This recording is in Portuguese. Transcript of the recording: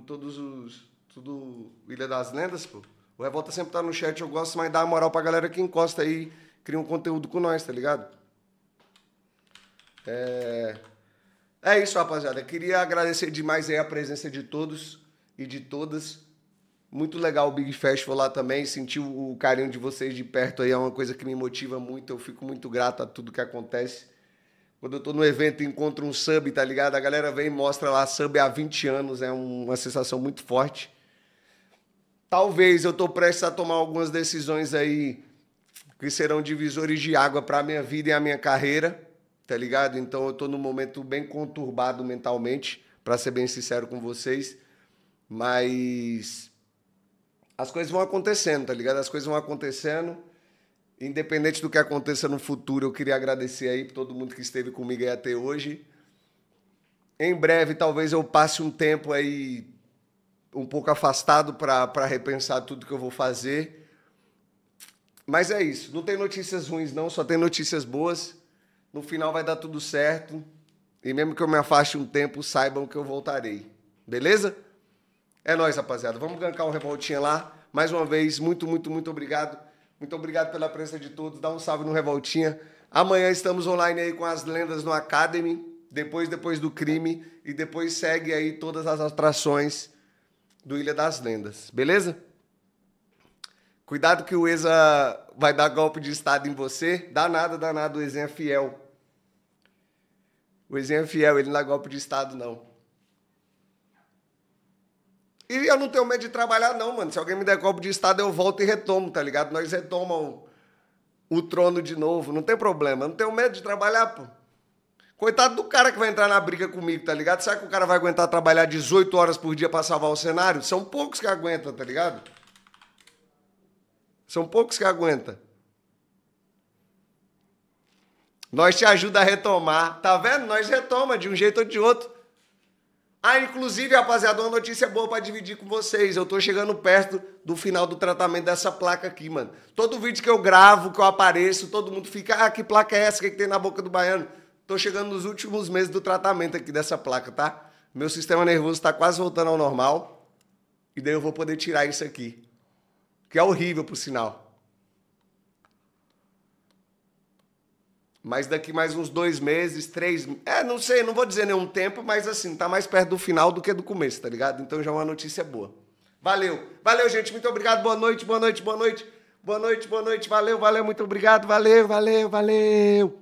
todos os. Tudo Ilha das Lendas, pô. O Revolta sempre tá no chat, eu gosto, mas dá a moral pra galera que encosta aí, cria um conteúdo com nós, tá ligado? É. É isso, rapaziada. queria agradecer demais aí a presença de todos e de todas. Muito legal o Big Festival lá também. Sentir o carinho de vocês de perto aí é uma coisa que me motiva muito. Eu fico muito grato a tudo que acontece. Quando eu tô no evento e encontro um sub, tá ligado? A galera vem e mostra lá sub há 20 anos, é uma sensação muito forte. Talvez eu tô prestes a tomar algumas decisões aí que serão divisores de água para a minha vida e a minha carreira, tá ligado? Então eu tô num momento bem conturbado mentalmente, para ser bem sincero com vocês, mas as coisas vão acontecendo, tá ligado? As coisas vão acontecendo Independente do que aconteça no futuro, eu queria agradecer aí todo mundo que esteve comigo aí até hoje. Em breve, talvez eu passe um tempo aí um pouco afastado para repensar tudo que eu vou fazer. Mas é isso. Não tem notícias ruins, não, só tem notícias boas. No final vai dar tudo certo. E mesmo que eu me afaste um tempo, saibam que eu voltarei. Beleza? É nóis, rapaziada. Vamos gankar um revoltinha lá. Mais uma vez, muito, muito, muito obrigado muito obrigado pela presença de todos. Dá um salve no Revoltinha. Amanhã estamos online aí com as lendas no Academy. Depois, depois do crime. E depois segue aí todas as atrações do Ilha das Lendas. Beleza? Cuidado que o Eza vai dar golpe de estado em você. Dá nada, dá nada o Ezenha é fiel. O Ezenha é fiel, ele não dá golpe de estado, não. E eu não tenho medo de trabalhar, não, mano. Se alguém me der golpe de Estado, eu volto e retomo, tá ligado? Nós retomamos o trono de novo. Não tem problema. Eu não tenho medo de trabalhar, pô. Coitado do cara que vai entrar na briga comigo, tá ligado? Será que o cara vai aguentar trabalhar 18 horas por dia para salvar o cenário? São poucos que aguentam, tá ligado? São poucos que aguentam. Nós te ajuda a retomar. Tá vendo? Nós retoma de um jeito ou de outro. Ah, inclusive, rapaziada, uma notícia boa para dividir com vocês. Eu tô chegando perto do final do tratamento dessa placa aqui, mano. Todo vídeo que eu gravo, que eu apareço, todo mundo fica, ah, que placa é essa? O que, é que tem na boca do baiano? Tô chegando nos últimos meses do tratamento aqui dessa placa, tá? Meu sistema nervoso tá quase voltando ao normal. E daí eu vou poder tirar isso aqui. Que é horrível, por sinal. Mas daqui mais uns dois meses, três. É, não sei, não vou dizer nenhum tempo, mas assim, tá mais perto do final do que do começo, tá ligado? Então já é uma notícia boa. Valeu. Valeu, gente. Muito obrigado. Boa noite, boa noite, boa noite. Boa noite, boa noite. Valeu, valeu. Muito obrigado. Valeu, valeu, valeu.